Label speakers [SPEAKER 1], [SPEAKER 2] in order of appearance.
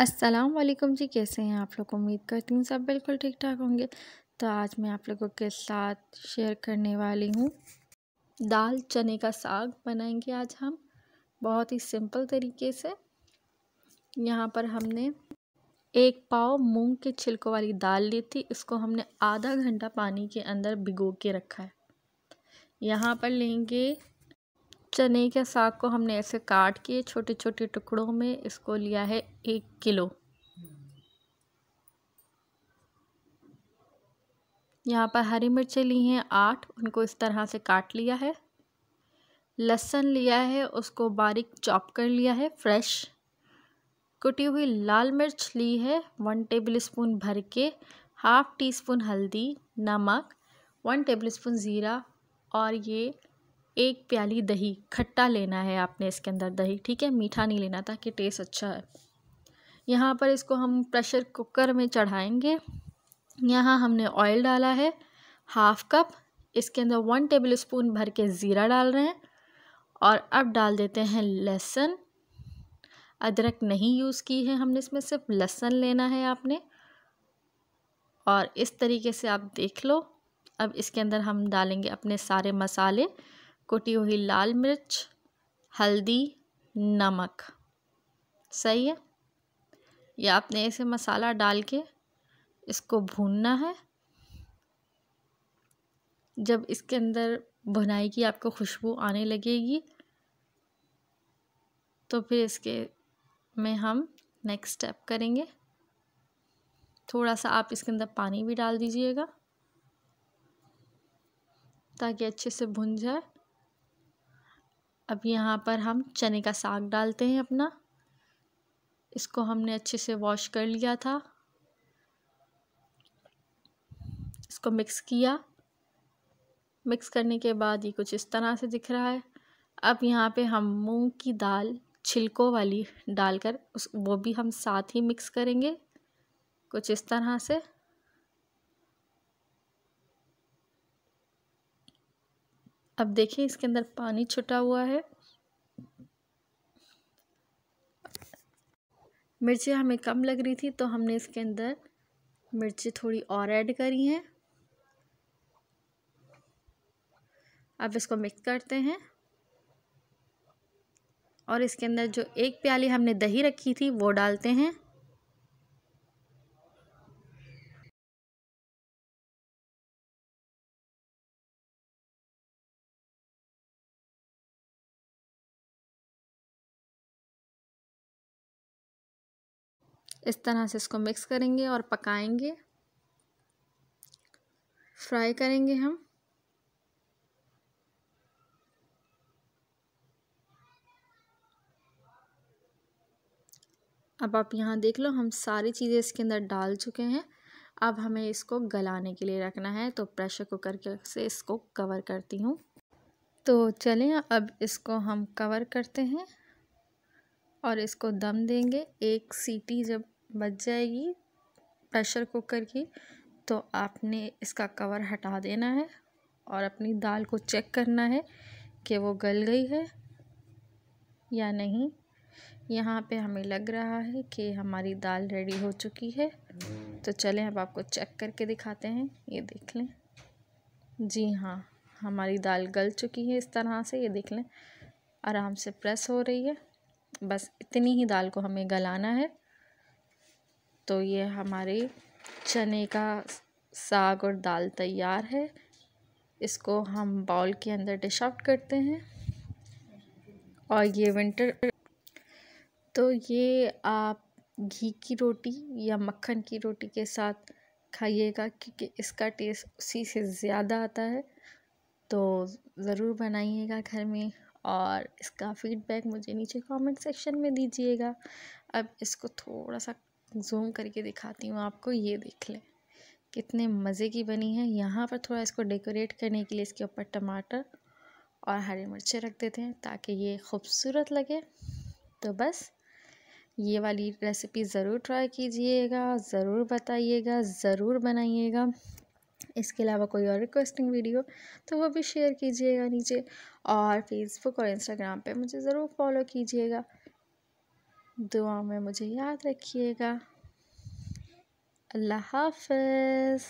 [SPEAKER 1] अस्सलाम वालेकुम जी कैसे हैं आप लोग उम्मीद करती हूँ सब बिल्कुल ठीक ठाक होंगे तो आज मैं आप लोगों के साथ शेयर करने वाली हूँ दाल चने का साग बनाएंगे आज हम बहुत ही सिंपल तरीके से यहाँ पर हमने एक पाव मूंग के छिलकों वाली दाल ली थी इसको हमने आधा घंटा पानी के अंदर भिगो के रखा है यहाँ पर लेंगे चने के साग को हमने ऐसे काट के छोटे छोटे टुकड़ों में इसको लिया है एक किलो यहाँ पर हरी मिर्चें ली हैं आठ उनको इस तरह से काट लिया है लहसुन लिया है उसको बारीक चॉप कर लिया है फ्रेश कुटी हुई लाल मिर्च ली है वन टेबल स्पून भर के हाफ़ टी स्पून हल्दी नमक वन टेबल स्पून ज़ीरा और ये एक प्याली दही खट्टा लेना है आपने इसके अंदर दही ठीक है मीठा नहीं लेना ताकि टेस्ट अच्छा है यहाँ पर इसको हम प्रेशर कुकर में चढ़ाएंगे यहाँ हमने ऑयल डाला है हाफ कप इसके अंदर वन टेबल स्पून भर के ज़ीरा डाल रहे हैं और अब डाल देते हैं लहसुन अदरक नहीं यूज़ की है हमने इसमें सिर्फ लहसुन लेना है आपने और इस तरीके से आप देख लो अब इसके अंदर हम डालेंगे अपने सारे मसाले कुटी हुई लाल मिर्च हल्दी नमक सही है या आपने ऐसे मसाला डाल के इसको भूनना है जब इसके अंदर भुनाई की आपको खुशबू आने लगेगी तो फिर इसके में हम नेक्स्ट स्टेप करेंगे थोड़ा सा आप इसके अंदर पानी भी डाल दीजिएगा ताकि अच्छे से भुन जाए अब यहाँ पर हम चने का साग डालते हैं अपना इसको हमने अच्छे से वॉश कर लिया था इसको मिक्स किया मिक्स करने के बाद ये कुछ इस तरह से दिख रहा है अब यहाँ पे हम मूंग की दाल छिलकों वाली डालकर उस वो भी हम साथ ही मिक्स करेंगे कुछ इस तरह से अब देखिए इसके अंदर पानी छुटा हुआ है मिर्ची हमें कम लग रही थी तो हमने इसके अंदर मिर्ची थोड़ी और ऐड करी हैं अब इसको मिक्स करते हैं और इसके अंदर जो एक प्याली हमने दही रखी थी वो डालते हैं इस तरह से इसको मिक्स करेंगे और पकाएंगे फ्राई करेंगे हम अब आप यहाँ देख लो हम सारी चीज़ें इसके अंदर डाल चुके हैं अब हमें इसको गलाने के लिए रखना है तो प्रेशर कुकर के से इसको कवर करती हूँ तो चलें अब इसको हम कवर करते हैं और इसको दम देंगे एक सीटी जब बच जाएगी प्रेशर कुकर की तो आपने इसका कवर हटा देना है और अपनी दाल को चेक करना है कि वो गल गई है या नहीं यहाँ पे हमें लग रहा है कि हमारी दाल रेडी हो चुकी है तो चलें अब आपको चेक करके दिखाते हैं ये देख लें जी हाँ हमारी दाल गल चुकी है इस तरह से ये देख लें आराम से प्रेस हो रही है बस इतनी ही दाल को हमें गलाना है तो ये हमारे चने का साग और दाल तैयार है इसको हम बाउल के अंदर डिश आउट करते हैं और ये विंटर तो ये आप घी की रोटी या मक्खन की रोटी के साथ खाइएगा क्योंकि इसका टेस्ट उसी से ज़्यादा आता है तो ज़रूर बनाइएगा घर में और इसका फीडबैक मुझे नीचे कमेंट सेक्शन में दीजिएगा अब इसको थोड़ा सा जूम करके दिखाती हूँ आपको ये देख लें कितने मज़े की बनी है यहाँ पर थोड़ा इसको डेकोरेट करने के लिए इसके ऊपर टमाटर और हरी मिर्चें रख देते हैं ताकि ये खूबसूरत लगे तो बस ये वाली रेसिपी ज़रूर ट्राई कीजिएगा ज़रूर बताइएगा ज़रूर बनाइएगा इसके अलावा कोई और रिक्वेस्टिंग वीडियो तो वो भी शेयर कीजिएगा नीचे और फेसबुक और इंस्टाग्राम पे मुझे ज़रूर फॉलो कीजिएगा दुआ में मुझे याद रखिएगा अल्लाह हाफिज़